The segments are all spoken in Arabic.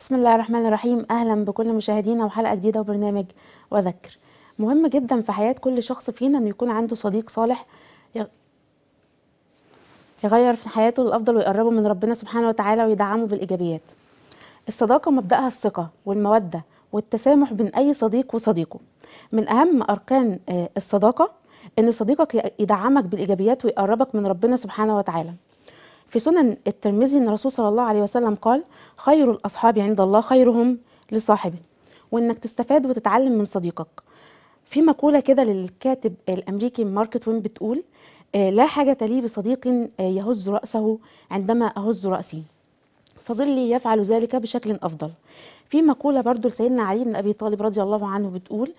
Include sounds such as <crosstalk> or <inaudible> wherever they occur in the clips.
بسم الله الرحمن الرحيم اهلا بكل مشاهدينا وحلقه جديده وبرنامج وذكر مهم جدا في حياه كل شخص فينا انه يكون عنده صديق صالح يغير في حياته الافضل ويقربه من ربنا سبحانه وتعالى ويدعمه بالايجابيات الصداقه مبداها الثقه والموده والتسامح بين اي صديق وصديقه من اهم اركان آه، الصداقه ان صديقك يدعمك بالايجابيات ويقربك من ربنا سبحانه وتعالى في سنن الترمذي ان الرسول صلى الله عليه وسلم قال خير الاصحاب عند الله خيرهم لصاحبه وانك تستفاد وتتعلم من صديقك في مقوله كده للكاتب الامريكي مارك توين بتقول آه، لا حاجه تلي بصديق آه، يهز راسه عندما اهز راسي فظلي يفعل ذلك بشكل افضل في مقوله برضو لسيدنا علي بن ابي طالب رضي الله عنه بتقول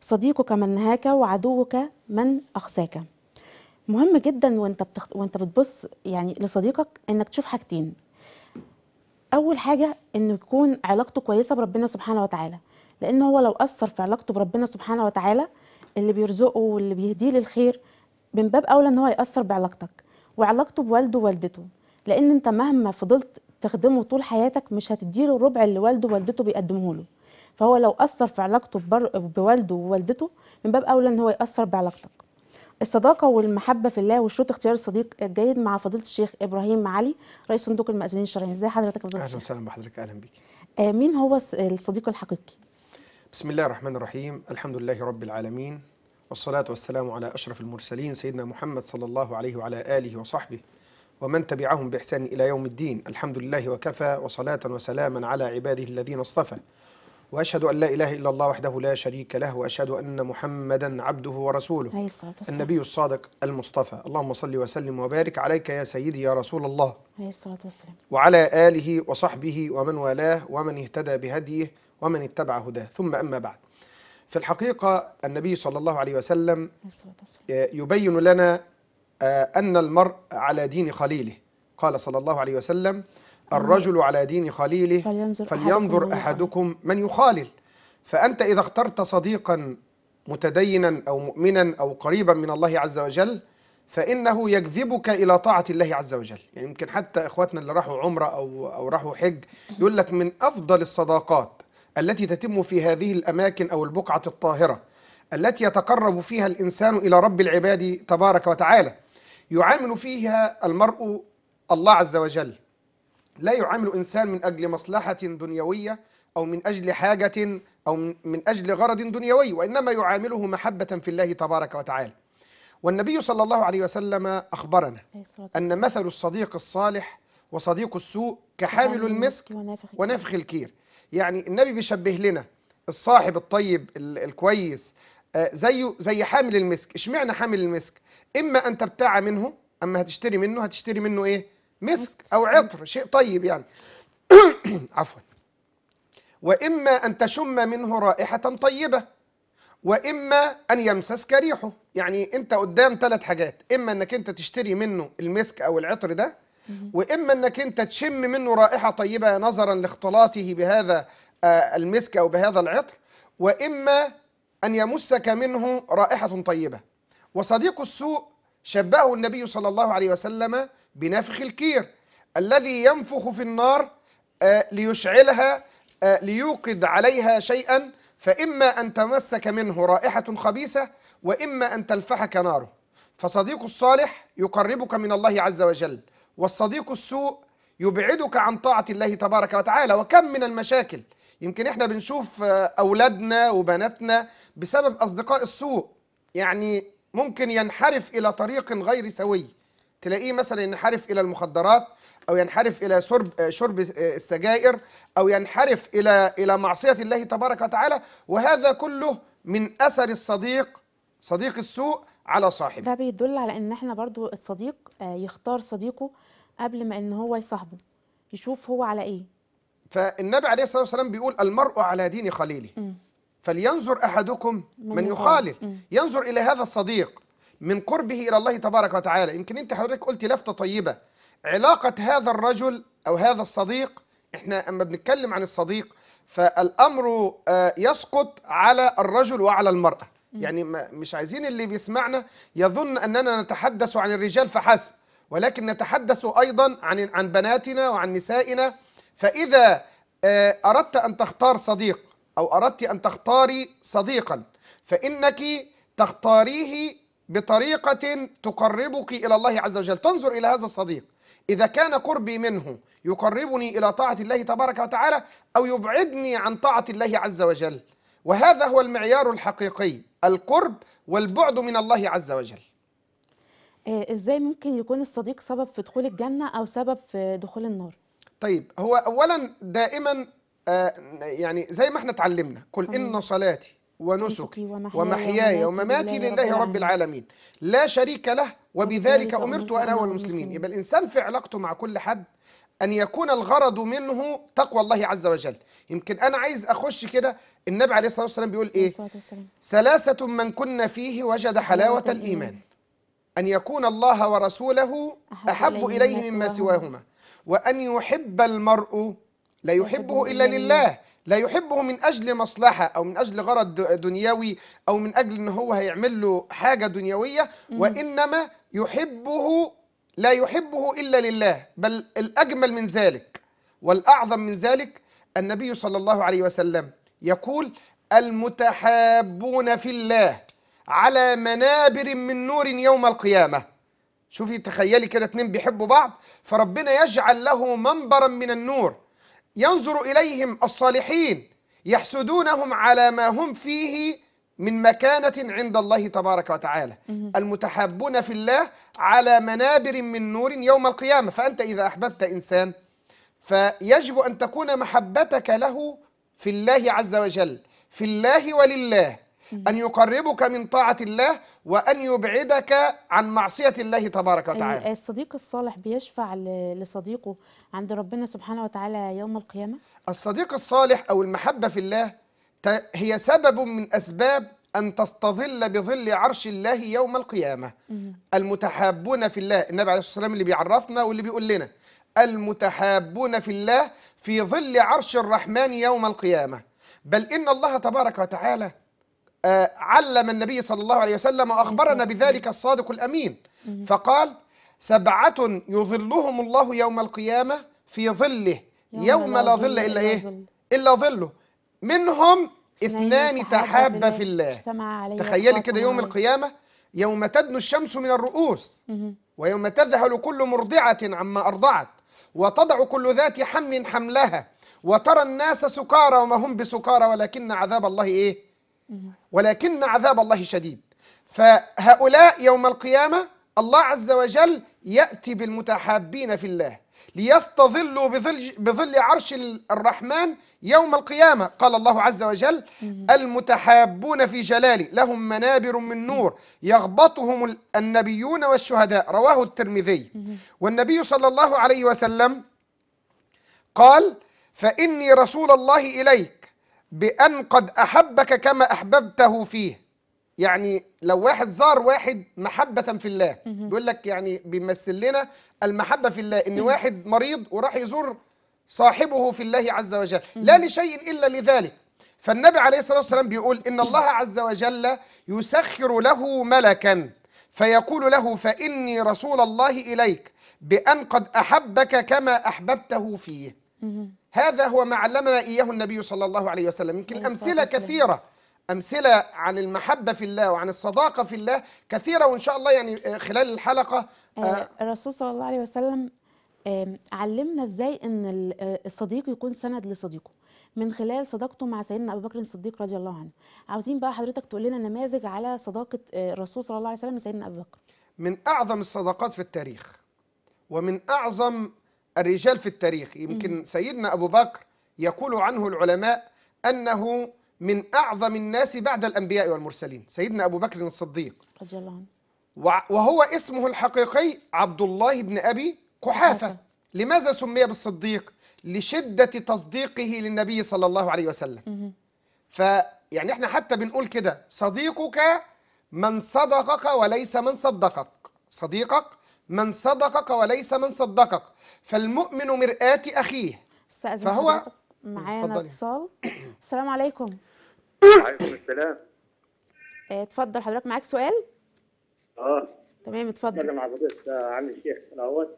صديقك من نهاك وعدوك من اخساك مهم جدا وانت بتخ... وانت بتبص يعني لصديقك انك تشوف حاجتين اول حاجه انه يكون علاقته كويسه بربنا سبحانه وتعالى لان هو لو اثر في علاقته بربنا سبحانه وتعالى اللي بيرزقه واللي بيهديه للخير من باب اولى ان هو ياثر بعلاقتك وعلاقته بوالده ووالدته لان انت مهما فضلت تخدمه طول حياتك مش هتديله الربع اللي والده ووالدته بيقدمه له فهو لو اثر في علاقته بوالده ووالدته من باب اولى ان هو ياثر بعلاقتك الصداقه والمحبه في الله وشروط اختيار الصديق الجيد مع فضيله الشيخ ابراهيم علي رئيس صندوق المأذونين الشرعيين ازي حضرتك يا فضيله الشيخ اهلا وسهلا بحضرتك اهلا بك آه مين هو الصديق الحقيقي بسم الله الرحمن الرحيم الحمد لله رب العالمين والصلاة والسلام على أشرف المرسلين سيدنا محمد صلى الله عليه وعلى آله وصحبه ومن تبعهم بإحسان إلى يوم الدين الحمد لله وكفى وصلاة وسلاما على عباده الذين اصطفى وأشهد أن لا إله إلا الله وحده لا شريك له وأشهد أن محمدا عبده ورسوله النبي الصادق المصطفى اللهم صل وسلم وبارك عليك يا سيدي يا رسول الله وعلى آله وصحبه ومن والاه ومن اهتدى بهديه ومن اتبع هداه ثم أما بعد في الحقيقة النبي صلى الله عليه وسلم آه، يبين لنا آه، أن المرء على دين خليله قال صلى الله عليه وسلم الرجل على دين خليله فلينظر, فلينظر أحدكم, أحدكم من يخالل فأنت إذا اخترت صديقا متدينا أو مؤمنا أو قريبا من الله عز وجل فإنه يجذبك إلى طاعة الله عز وجل يعني يمكن حتى إخواتنا اللي راحوا عمرة أو, أو راحوا حج يقول لك من أفضل الصداقات التي تتم في هذه الأماكن أو البقعة الطاهرة التي يتقرب فيها الإنسان إلى رب العباد تبارك وتعالى يعامل فيها المرء الله عز وجل لا يعامل إنسان من أجل مصلحة دنيوية أو من أجل حاجة أو من أجل غرض دنيوي وإنما يعامله محبة في الله تبارك وتعالى والنبي صلى الله عليه وسلم أخبرنا أن مثل الصديق الصالح وصديق السوء كحامل المسك ونافخ الكير يعني النبي بيشبه لنا الصاحب الطيب الكويس آه، زيه زي حامل المسك اشمعنى حامل المسك إما أن تبتاع منه أما هتشتري منه هتشتري منه إيه مسك أو عطر شيء طيب يعني <clears throat> عفوا وإما أن تشم منه رائحة طيبة وإما أن يمسسك ريحه يعني أنت قدام ثلاث حاجات إما أنك أنت تشتري منه المسك أو العطر ده وإما أنك أنت تشم منه رائحة طيبة نظرا لاختلاطه بهذا آه، المسك أو بهذا العطر وإما أن يمسك منه رائحة طيبة وصديق السوء شبهه النبي صلى الله عليه وسلم بنفخ الكير الذي ينفخ في النار آه، ليشعلها آه، ليوقد عليها شيئا فإما أن تمسك منه رائحة خبيثة وإما أن تلفحك ناره فصديق الصالح يقربك من الله عز وجل والصديق السوء يبعدك عن طاعة الله تبارك وتعالى وكم من المشاكل يمكن احنا بنشوف آه، أولادنا وبناتنا بسبب أصدقاء السوء يعني ممكن ينحرف إلى طريق غير سوي تلاقيه مثلا ينحرف الى المخدرات او ينحرف الى شرب آه، شرب آه، السجائر او ينحرف الى الى معصيه الله تبارك وتعالى وهذا كله من اثر الصديق صديق السوء على صاحبه ده بيدل على ان احنا برضو الصديق آه، يختار صديقه قبل ما ان هو يصاحبه يشوف هو على ايه فالنبي عليه الصلاه والسلام بيقول المرء على دين خليله فلينظر احدكم من, من يخالل ينظر الى هذا الصديق من قربه الى الله تبارك وتعالى يمكن انت حضرتك قلتي لفته طيبه علاقه هذا الرجل او هذا الصديق احنا اما بنتكلم عن الصديق فالامر آه، يسقط على الرجل وعلى المراه يعني مش عايزين اللي بيسمعنا يظن اننا نتحدث عن الرجال فحسب ولكن نتحدث ايضا عن عن بناتنا وعن نسائنا فاذا آه، اردت ان تختار صديق او اردت ان تختاري صديقا فانك تختاريه بطريقة تقربك إلى الله عز وجل تنظر إلى هذا الصديق إذا كان قربي منه يقربني إلى طاعة الله تبارك وتعالى أو يبعدني عن طاعة الله عز وجل وهذا هو المعيار الحقيقي القرب والبعد من الله عز وجل آه، إزاي ممكن يكون الصديق سبب في دخول الجنة أو سبب في دخول النار؟ طيب هو أولا دائما آه، يعني زي ما احنا اتعلمنا قل إن صلاتي ونسكي ومحياي ومماتي لله رب العالمين لا شريك له وبذلك أمرت انا والمسلمين يبقى الإنسان في علاقته مع كل حد أن يكون الغرض منه تقوى الله عز وجل يمكن أنا عايز أخش كده النبي عليه الصلاة والسلام بيقول إيه ثلاثة من كنا فيه وجد حلاوة الإيمان أن يكون الله ورسوله أحب إليه مما سواهما وأن يحب المرء لا يحبه إلا لله لا يحبه من اجل مصلحه او من اجل غرض دنيوي او من اجل ان هو هيعمل له حاجه دنيويه وانما يحبه لا يحبه الا لله بل الاجمل من ذلك والاعظم من ذلك النبي صلى الله عليه وسلم يقول المتحابون في الله على منابر من نور يوم القيامه شوفي تخيلي كده اتنين بيحبوا بعض فربنا يجعل له منبرا من النور ينظر إليهم الصالحين يحسدونهم على ما هم فيه من مكانة عند الله تبارك وتعالى المتحابون في الله على منابر من نور يوم القيامة فأنت إذا أحببت إنسان فيجب أن تكون محبتك له في الله عز وجل في الله ولله أن يقربك من طاعة الله وأن يبعدك عن معصية الله تبارك وتعالى الصديق الصالح بيشفع لصديقه عند ربنا سبحانه وتعالى يوم القيامة الصديق الصالح أو المحبة في الله هي سبب من أسباب أن تستظل بظل عرش الله يوم القيامة المتحابون في الله النبي عليه الصلاة والسلام اللي بيعرفنا واللي بيقول لنا المتحابون في الله في ظل عرش الرحمن يوم القيامة بل إن الله تبارك وتعالى آه، علم النبي صلى الله عليه وسلم وأخبرنا بذلك الصادق الأمين فقال سبعة يظلهم الله يوم القيامة في ظله يوم لا ظل إلا إيه إلا ظله منهم اثنان تحابا في الله تخيلي كده يوم القيامة يوم تدنو الشمس من الرؤوس ويوم تذهل كل مرضعة عما أرضعت وتضع كل ذات حمل حملها وترى الناس سكارى وما هم بسكارى ولكن عذاب الله إيه ولكن عذاب الله شديد فهؤلاء يوم القيامة الله عز وجل يأتي بالمتحابين في الله ليستظلوا بظل, بظل عرش الرحمن يوم القيامة قال الله عز وجل المتحابون في جلالي لهم منابر من نور يغبطهم النبيون والشهداء رواه الترمذي والنبي صلى الله عليه وسلم قال فإني رسول الله إليك بأن قد أحبك كما أحببته فيه يعني لو واحد زار واحد محبة في الله بيقول لك يعني بيمثل لنا المحبة في الله إن واحد مريض وراح يزور صاحبه في الله عز وجل لا لشيء إلا لذلك فالنبي عليه الصلاة والسلام بيقول إن الله عز وجل يسخر له ملكا فيقول له فإني رسول الله إليك بأن قد أحبك كما أحببته فيه هذا هو ما علمنا إياه النبي صلى الله عليه وسلم يمكن أمثلة كثيرة أمثلة عن المحبة في الله وعن الصداقة في الله كثيرة وإن شاء الله يعني آه، خلال الحلقة آه، آه، الرسول صلى الله عليه وسلم علمنا إزاي أن الصديق يكون سند لصديقه من خلال صداقته مع سيدنا ابو بكر الصديق رضي الله عنه عاوزين بقى حضرتك تقول لنا نماذج على صداقه الرسول صلى الله عليه وسلم سيدنا ابو بكر من اعظم الصداقات في التاريخ ومن اعظم الرجال في التاريخ يمكن سيدنا أبو بكر يقول عنه العلماء أنه من أعظم الناس بعد الأنبياء والمرسلين سيدنا أبو بكر الصديق رضي الله عنه وهو اسمه الحقيقي عبد الله بن أبي قحافة لماذا سمي بالصديق؟ لشدة تصديقه للنبي صلى الله عليه وسلم فيعني احنا حتى بنقول كده صديقك من صدقك وليس من صدقك صديقك من صدقك وليس من صدقك فالمؤمن مرآة أخيه فهو معانا اتصال السلام عليكم وعليكم السلام آه، اتفضل حضرتك معاك سؤال اه تمام اتفضل مع على فضيله آه، عم الشيخ الاول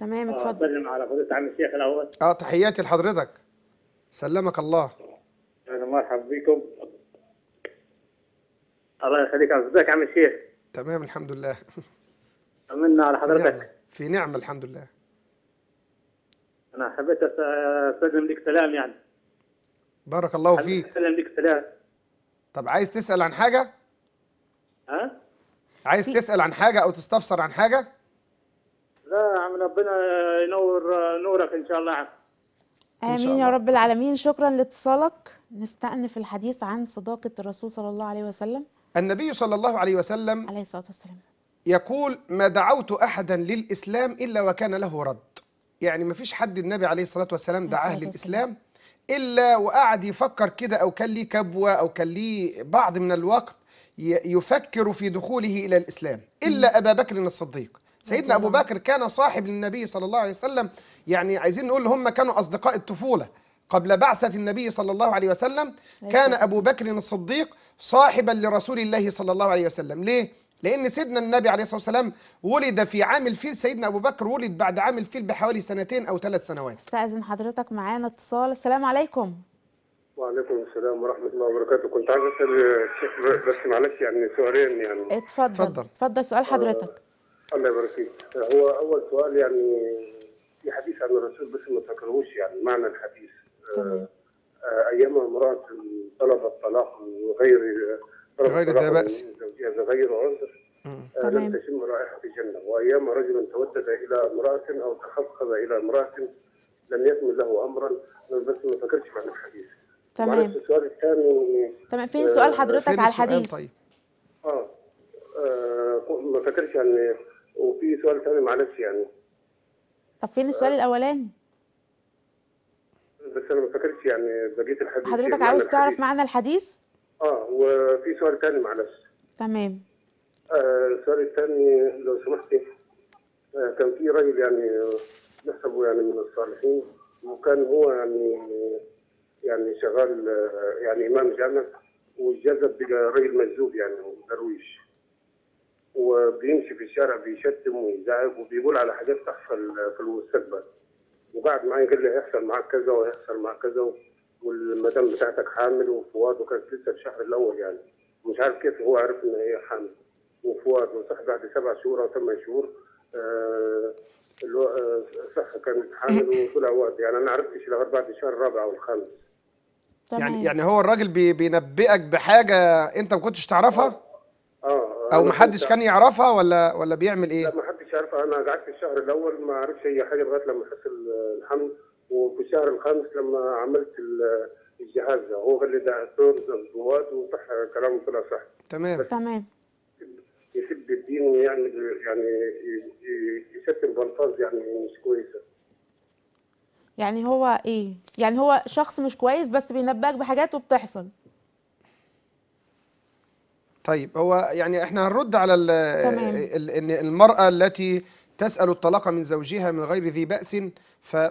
تمام آه، اتفضل مع على فضيله عم الشيخ الاول اه تحياتي لحضرتك سلمك الله اهلا مرحبا بكم الله يخليك ازيك يا عم الشيخ تمام الحمد لله أمنا على حضرتك في نعمة. في نعم الحمد لله أنا حبيت أستقدم لك سلام يعني بارك الله فيك أستقدم لك سلام طب عايز تسأل عن حاجة؟ ها؟ عايز تسأل عن حاجة أو تستفسر عن حاجة؟ لا يا عم ربنا ينور نورك إن شاء الله عم. امين يا رب العالمين شكرا لاتصالك نستأنف الحديث عن صداقه الرسول صلى الله عليه وسلم النبي صلى الله عليه وسلم عليه الصلاه والسلام يقول ما دعوت أحدا للإسلام إلا وكان له رد يعني ما فيش حد النبي عليه الصلاة والسلام دعاه للإسلام إلا وقعد يفكر كده أو كان ليه كبوة أو كان ليه بعض من الوقت يفكر في دخوله إلى الإسلام إلا أبا بكر الصديق سيدنا أبو بكر كان صاحب للنبي صلى الله عليه وسلم يعني عايزين نقول هم كانوا أصدقاء الطفولة قبل بعثة النبي صلى الله عليه وسلم كان أبو بكر الصديق صاحبا لرسول الله صلى الله عليه وسلم ليه؟ لأن سيدنا النبي عليه الصلاة والسلام ولد في عام الفيل سيدنا أبو بكر ولد بعد عام الفيل بحوالي سنتين أو ثلاث سنوات استأذن حضرتك معانا اتصال السلام عليكم وعليكم السلام ورحمة الله وبركاته كنت عايز أسأل الشيخ بس معلش يعني سؤالين يعني اتفضل اتفضل, اتفضل سؤال حضرتك أه الله يبارك فيك هو أول سؤال يعني في حديث عن الرسول بس ما تكرهوش يعني معنى الحديث آه، تمام أه أيام امرأة طلبت طلاق من غير غير ذا بأس تمام تشم رائحة الجنة وأيام رجل تودد إلى امرأة أو تخبخب إلى امرأة لم يكن له أمرا بس ما فكرتش معنى الحديث تمام السؤال الثاني تمام فين سؤال آه، حضرتك فين على الحديث؟ طيب. آه. اه ما فكرتش يعني وفي سؤال ثاني معلش يعني طب فين السؤال آه. الاولاني؟ بس انا ما فكرتش يعني بقيه الحديث حضرتك يعني عاوز تعرف معنى الحديث؟ اه وفي سؤال ثاني معلش تمام آه، السؤال الثاني لو سمحتي آه، كان في رجل يعني آه، نحسبه يعني من الصالحين وكان هو يعني يعني شغال يعني امام جامع وجذب راجل مجذوب يعني درويش وبيمشي في الشارع بيشتم ويزعق وبيقول على حاجات تحصل في المستقبل وقعد معايا قال لي هيحصل معاك كذا وهيحصل معاك كذا والمدام بتاعتك حامل وفواد وكانت لسه في الشهر الاول يعني مش عارف كيف هو عرف ان هي إيه حامل وفؤاد وصح بعد سبع شهور او ثمان شهور آه، آه، صح كانت حامل <coughs> وطلع واد يعني انا عرفتش لغايه بعد الشهر الرابع او الخامس يعني يعني هو الراجل بينبئك بحاجه انت ما كنتش تعرفها؟ اه, آه، او ما حدش كان يعرفها ولا ولا بيعمل ايه؟ لا ما حدش يعرفها انا قعدت الشهر الاول ما عرفش اي حاجه لغايه لما حس الحمل وفي الشهر الخامس لما عملت الجهاز هو اللي ده الدور وصح كلامه طلع صح تمام تمام انه يعمل يعني يشتم يعني بلطاز يعني مش كويسه يعني هو ايه يعني هو شخص مش كويس بس بينبهك بحاجات وبتحصل طيب هو يعني احنا هنرد على ال ان المراه التي تسال الطلاق من زوجها من غير ذي باس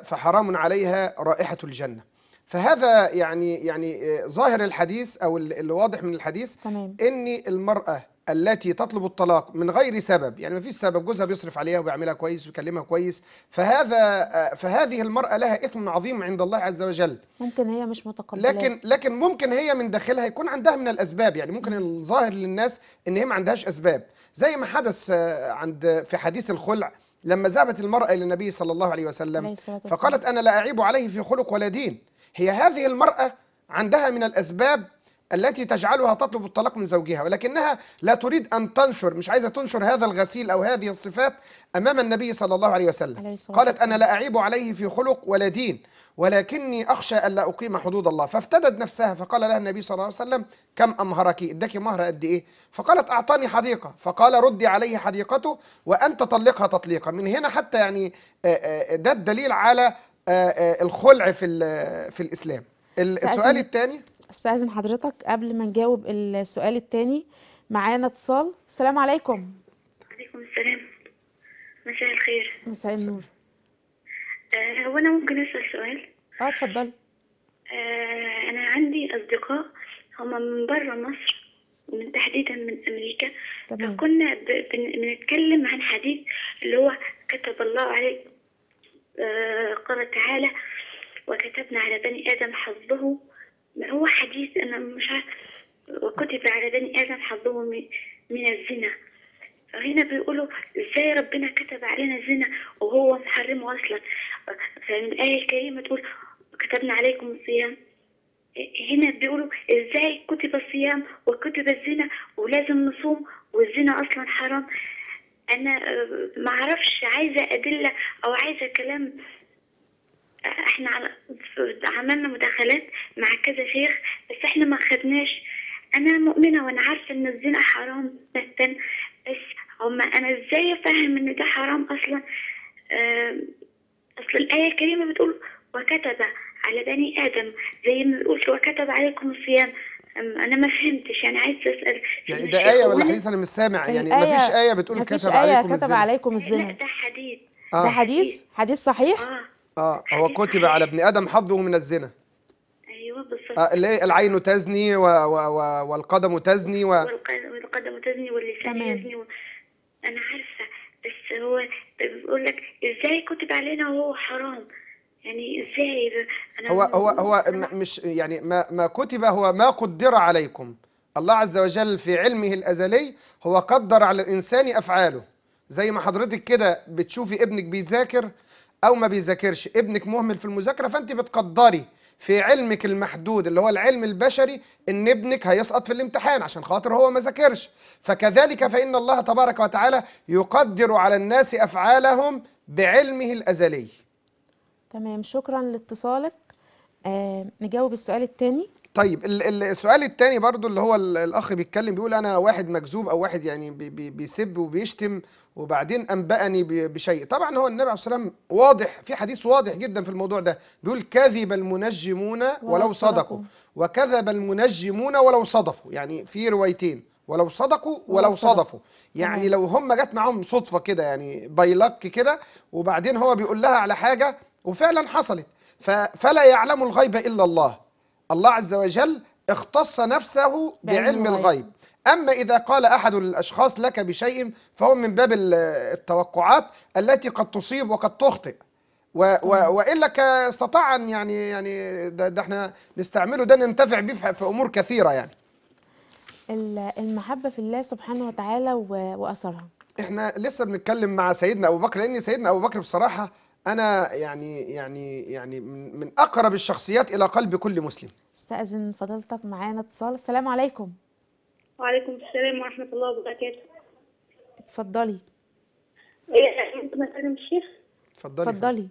فحرام عليها رائحه الجنه فهذا يعني يعني ظاهر الحديث او اللي واضح من الحديث تمام. ان المراه التي تطلب الطلاق من غير سبب يعني ما فيش سبب جوزها بيصرف عليها وبيعملها كويس وبيكلمها كويس فهذا آه، فهذه المرأة لها إثم عظيم عند الله عز وجل ممكن هي مش متقبلة لكن لكن ممكن هي من داخلها يكون عندها من الأسباب يعني ممكن الظاهر للناس إن هي ما عندهاش أسباب زي ما حدث آه، عند في حديث الخلع لما ذهبت المرأة إلى النبي صلى الله عليه وسلم فقالت أنا لا أعيب عليه في خلق ولا دين هي هذه المرأة عندها من الأسباب التي تجعلها تطلب الطلاق من زوجها ولكنها لا تريد أن تنشر مش عايزة تنشر هذا الغسيل أو هذه الصفات أمام النبي صلى الله عليه وسلم عليه قالت أنا لا أعيب عليه في خلق ولا دين ولكني أخشى ألا أقيم حدود الله فافتدت نفسها فقال لها النبي صلى الله عليه وسلم كم أمهرك إداكي مهر قد إيه فقالت أعطاني حديقة فقال ردي عليه حديقته وأنت طلقها تطليقا من هنا حتى يعني آه، آه، ده الدليل على آه، الخلع في, في الإسلام السؤال الثاني استاذن حضرتك قبل ما نجاوب السؤال الثاني معانا اتصال السلام عليكم عليكم السلام مساء الخير مساء النور آه، هو انا ممكن اسال سؤال اه اتفضلي آه انا عندي اصدقاء هما من بره مصر من تحديدا من امريكا تمام. فكنا بنتكلم عن حديث اللي هو كتب الله عليه آه قال تعالى وكتبنا على بني ادم حظه هو حديث أنا مش عارفة وكتب على بني آدم حظهم من الزنا هنا بيقولوا ازاي ربنا كتب علينا الزنا وهو محرمه اصلا فالآية الكريمة تقول كتبنا عليكم الصيام هنا بيقولوا ازاي كتب الصيام وكتب الزنا ولازم نصوم والزنا اصلا حرام انا ما اعرفش عايزه ادله او عايزه كلام احنا عملنا مداخلات مع كذا شيخ بس احنا ما خدناش انا مؤمنه وانا عارفه ان الزنا حرام بس هما انا ازاي افهم ان ده حرام اصلا اصل الايه الكريمه بتقول وكتب على بني ادم زي ما بيقول وكتب عليكم الصيام انا ما فهمتش يعني عايز اسال يعني ده ايه ولا حديث انا مش سامع يعني ما فيش ايه بتقول كتب آية عليكم الزنا كتب عليكم الزنا ده حديث آه. ده حديث حديث صحيح آه. اه هو كتب على ابن ادم حظه من الزنا ايوه بالظبط آه العين تزني و... و... و... والقدم تزني و... والقدم تزني واللسان يزني و... انا عارفه بس هو بيقول لك ازاي كتب علينا وهو حرام يعني ازاي أنا هو هو هو مش يعني ما ما كتب هو ما قدر عليكم الله عز وجل في علمه الازلي هو قدر على الانسان افعاله زي ما حضرتك كده بتشوفي ابنك بيذاكر او ما بيذاكرش ابنك مهمل في المذاكره فانت بتقدري في علمك المحدود اللي هو العلم البشري ان ابنك هيسقط في الامتحان عشان خاطر هو ما ذاكرش فكذلك فان الله تبارك وتعالى يقدر على الناس افعالهم بعلمه الازلي تمام شكرا لاتصالك آه نجاوب السؤال الثاني طيب السؤال الثاني برضو اللي هو الاخ بيتكلم بيقول انا واحد مكذوب او واحد يعني بيسب وبيشتم وبعدين انبأني بشيء طبعا هو النبي عليه الصلاه والسلام واضح في حديث واضح جدا في الموضوع ده بيقول كذب المنجمون ولو صدقوا وكذب المنجمون ولو صدفوا يعني في روايتين ولو صدقوا ولو صدفوا يعني لو هم جت معاهم صدفه كده يعني باي لك كده وبعدين هو بيقول لها على حاجه وفعلا حصلت فلا يعلم الغيب الا الله الله عز وجل اختص نفسه بعلم الغيب أما إذا قال أحد الأشخاص لك بشيء فهو من باب التوقعات التي قد تصيب وقد تخطئ و و والا استطاع ان يعني يعني ده, ده احنا نستعمله ده ننتفع به في امور كثيره يعني المحبه في الله سبحانه وتعالى واثرها احنا لسه بنتكلم مع سيدنا ابو بكر لان سيدنا ابو بكر بصراحه انا يعني يعني يعني من اقرب الشخصيات الى قلب كل مسلم استاذن فضيلتك معانا اتصال السلام عليكم وعليكم السلام ورحمه الله وبركاته اتفضلي انت إيه، مكلم الشيخ اتفضلي اتفضلي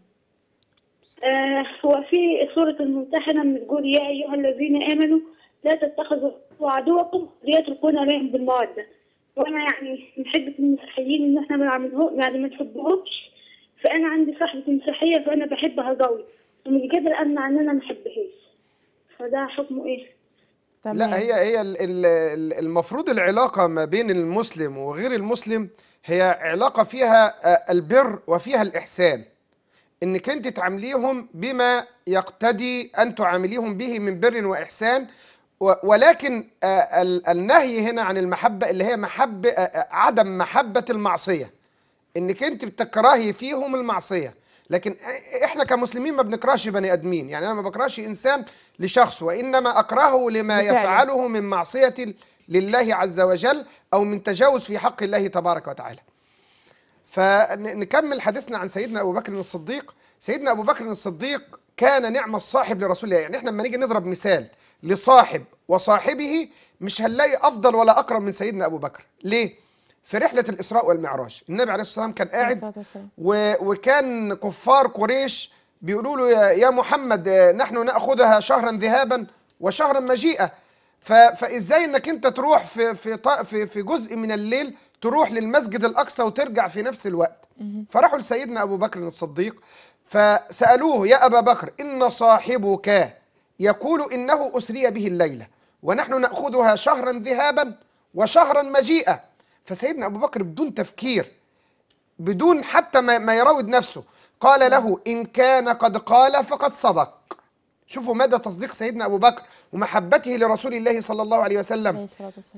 آه هو في سوره الممتحنه بتقول يا ايها الذين امنوا لا تتخذوا عدوكم ليتركون عليهم بالموده وانا يعني من حبه المسيحيين ان احنا ما يعني ما نحبهمش فانا عندي صاحبه مسيحيه فانا بحبها قوي ومن كده امنع ان انا ما احبهاش فده حكمه ايه تمام. لا هي هي المفروض العلاقة ما بين المسلم وغير المسلم هي علاقة فيها آه، البر وفيها الإحسان إنك أنت تعامليهم بما يقتدي أن تعامليهم به من بر وإحسان ولكن آه، النهي هنا عن المحبة اللي هي محبة آه، عدم محبة المعصية انك انت بتكرهي فيهم المعصيه لكن احنا كمسلمين ما بنكرهش بني ادمين يعني انا ما بكرهش انسان لشخص وانما اكرهه لما يفعله من معصيه لله عز وجل او من تجاوز في حق الله تبارك وتعالى فنكمل حديثنا عن سيدنا ابو بكر الصديق سيدنا ابو بكر الصديق كان نعم الصاحب لرسول الله يعني احنا لما نيجي نضرب مثال لصاحب وصاحبه مش هنلاقي افضل ولا اكرم من سيدنا ابو بكر ليه في رحله الاسراء والمعراج النبي عليه الصلاه والسلام كان قاعد و... وكان كفار قريش بيقولوا له يا... محمد آه، نحن ناخذها شهرا ذهابا وشهرا مجيئه ف... فازاي انك انت تروح في في, ط... في في جزء من الليل تروح للمسجد الاقصى وترجع في نفس الوقت فراحوا لسيدنا ابو بكر الصديق فسالوه يا ابا بكر ان صاحبك يقول انه اسري به الليله ونحن ناخذها شهرا ذهابا وشهرا مجيئه فسيدنا أبو بكر بدون تفكير بدون حتى ما يراود نفسه قال له إن كان قد قال فقد صدق شوفوا مدى تصديق سيدنا أبو بكر ومحبته لرسول الله صلى الله عليه وسلم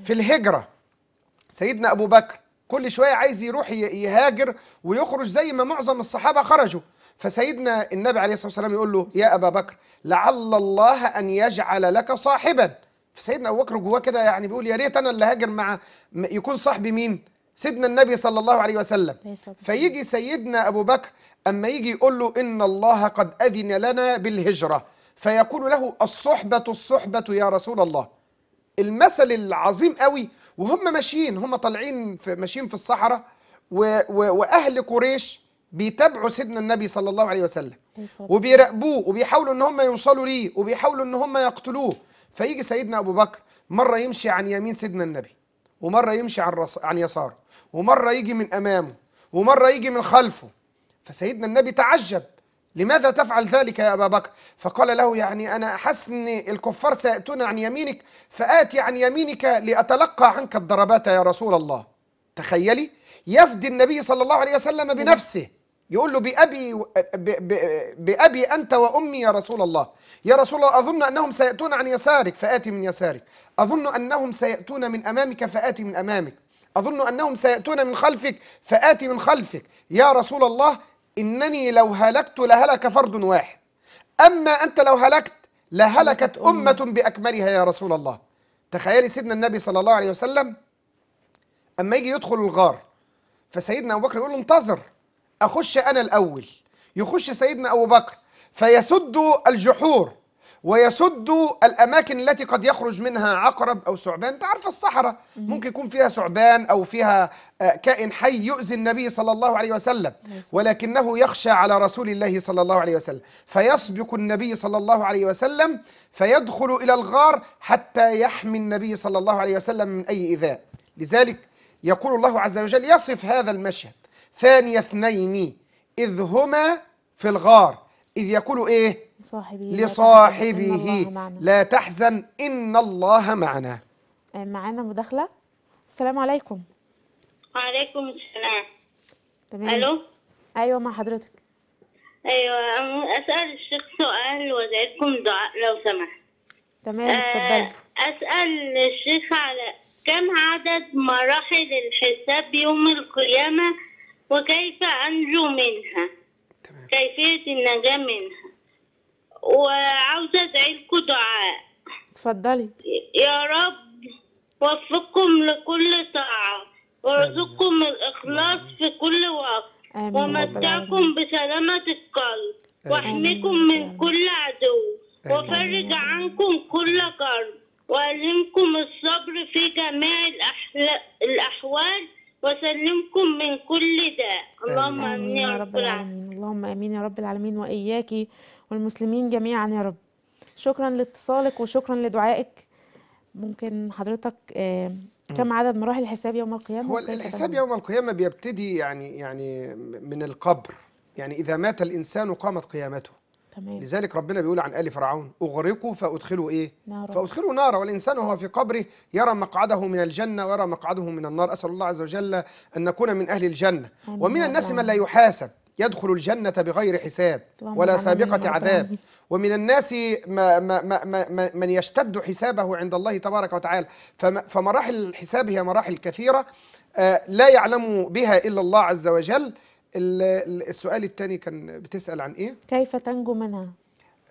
في الهجرة سيدنا أبو بكر كل شوية عايز يروح يهاجر ويخرج زي ما معظم الصحابة خرجوا فسيدنا النبي عليه الصلاة والسلام يقول له يا أبا بكر لعل الله أن يجعل لك صاحبا فسيدنا ابو بكر جواه كده يعني بيقول يا ريت انا اللي هاجر مع يكون صاحبي مين سيدنا النبي صلى الله عليه وسلم فيجي سيدنا ابو بكر اما يجي يقول له ان الله قد اذن لنا بالهجره فيقول له الصحبه الصحبه يا رسول الله المثل العظيم قوي وهم ماشيين هم طالعين في ماشيين في الصحراء و و واهل قريش بيتابعوا سيدنا النبي صلى الله عليه وسلم وبيراقبوه وبيحاولوا ان هم يوصلوا ليه وبيحاولوا ان هم يقتلوه فيجي سيدنا ابو بكر مره يمشي عن يمين سيدنا النبي ومره يمشي عن رص... عن يساره ومره يجي من امامه ومره يجي من خلفه فسيدنا النبي تعجب لماذا تفعل ذلك يا ابا بكر فقال له يعني انا احس ان الكفار سياتون عن يمينك فاتي عن يمينك لاتلقى عنك الضربات يا رسول الله تخيلي يفدي النبي صلى الله عليه وسلم بنفسه يقول له بأبي بأبي أنت وأمي يا رسول الله يا رسول الله أظن أنهم سيأتون عن يسارك فآتي من يسارك أظن أنهم سيأتون من أمامك فآتي من أمامك أظن أنهم سيأتون من خلفك فآتي من خلفك يا رسول الله إنني لو هلكت لهلك فرد واحد أما أنت لو هلكت لهلكت أمة بأكملها يا رسول الله تخيلي سيدنا النبي صلى الله عليه وسلم أما يجي يدخل الغار فسيدنا أبو بكر يقول له انتظر اخش انا الاول يخش سيدنا ابو بكر فيسد الجحور ويسد الاماكن التي قد يخرج منها عقرب او ثعبان انت عارف الصحراء ممكن يكون فيها ثعبان او فيها آه، كائن حي يؤذي النبي صلى الله عليه وسلم ولكنه يخشى على رسول الله صلى الله عليه وسلم فيسبق النبي صلى الله عليه وسلم فيدخل الى الغار حتى يحمي النبي صلى الله عليه وسلم من اي ايذاء لذلك يقول الله عز وجل يصف هذا المشهد ثاني اثنين إذ هما في الغار إذ يقول إيه صاحبي لصاحبه لا تحزن إن الله معنا آه، معانا مداخلة السلام عليكم وعليكم السلام تمام ألو أيوة مع حضرتك أيوة أسأل الشيخ سؤال وأدعيكم دعاء لو سمحت تمام آه، اتفضل أه أسأل الشيخ على كم عدد مراحل الحساب يوم القيامة وكيف أنجو منها تمام. كيفية النجاة منها وعاوزة أدعيلك دعاء اتفضلي يا رب وفقكم لكل طاعة وارزقكم الإخلاص في كل وقت آمين ومتعكم بسلامة القلب واحميكم من كل عدو وفرج عنكم كل كرب وألهمكم الصبر في جميع الأحوال وسلمكم من كل داء اللهم آمين يا رب العالمين اللهم آمين يا رب العالمين وإياكي والمسلمين جميعا يا رب شكرا لاتصالك وشكرا لدعائك ممكن حضرتك آه، كم عدد مراحل الحساب يوم القيامة؟ هو الحساب يوم القيامة بيبتدي يعني يعني من القبر يعني إذا مات الإنسان قامت قيامته تمام. لذلك ربنا بيقول عن آل فرعون أغرقوا فأدخلوا إيه؟ نارا فأدخلوا نارا والإنسان وهو في قبره يرى مقعده من الجنة ويرى مقعده من النار أسأل الله عز وجل أن نكون من أهل الجنة أمين. ومن الناس من لا يحاسب يدخل الجنة بغير حساب ولا سابقة عذاب ومن الناس ما ما ما ما من يشتد حسابه عند الله تبارك وتعالى فمراحل الحساب هي مراحل كثيرة آه، لا يعلم بها إلا الله عز وجل السؤال الثاني كان بتسأل عن إيه؟ كيف تنجو منها؟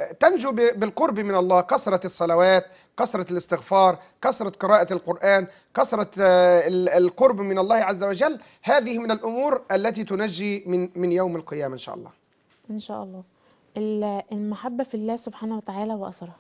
أه، تنجو بالقرب من الله كثرة الصلوات كثرة الاستغفار كثرة قراءة القرآن كثرة أه، القرب من الله عز وجل هذه من الأمور التي تنجي من, من يوم القيامة إن شاء الله إن شاء الله المحبة في الله سبحانه وتعالى وأثرها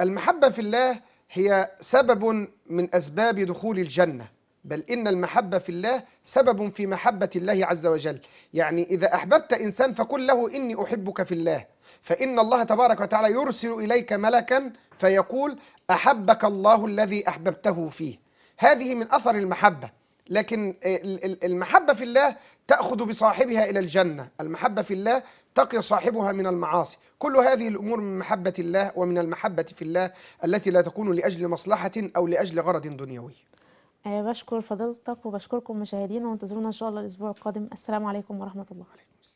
المحبة في الله هي سبب من أسباب دخول الجنة بل إن المحبة في الله سبب في محبة الله عز وجل يعني إذا أحببت إنسان فقل له إني أحبك في الله فإن الله تبارك وتعالى يرسل إليك ملكا فيقول أحبك الله الذي أحببته فيه هذه من أثر المحبة لكن المحبة في الله تأخذ بصاحبها إلى الجنة المحبة في الله تقي صاحبها من المعاصي كل هذه الأمور من محبة الله ومن المحبة في الله التي لا تكون لأجل مصلحة أو لأجل غرض دنيوي آه، بشكر فضيلتك وبشكركم مشاهدينا وانتظرونا إن شاء الله الأسبوع القادم السلام عليكم ورحمة الله